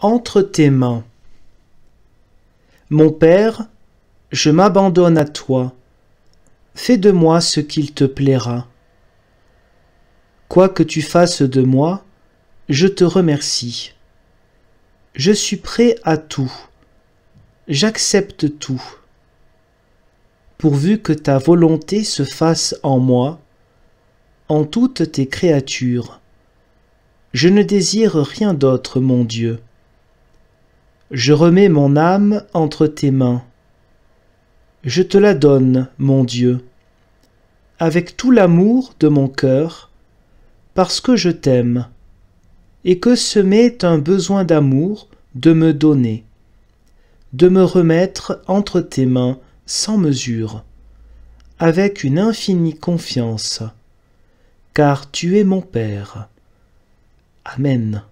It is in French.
entre tes mains. Mon Père, je m'abandonne à toi. Fais de moi ce qu'il te plaira. Quoi que tu fasses de moi, je te remercie. Je suis prêt à tout. J'accepte tout. Pourvu que ta volonté se fasse en moi, en toutes tes créatures. Je ne désire rien d'autre, mon Dieu. Je remets mon âme entre tes mains. Je te la donne, mon Dieu, avec tout l'amour de mon cœur, parce que je t'aime, et que ce m'est un besoin d'amour de me donner, de me remettre entre tes mains sans mesure, avec une infinie confiance, car tu es mon Père. Amen.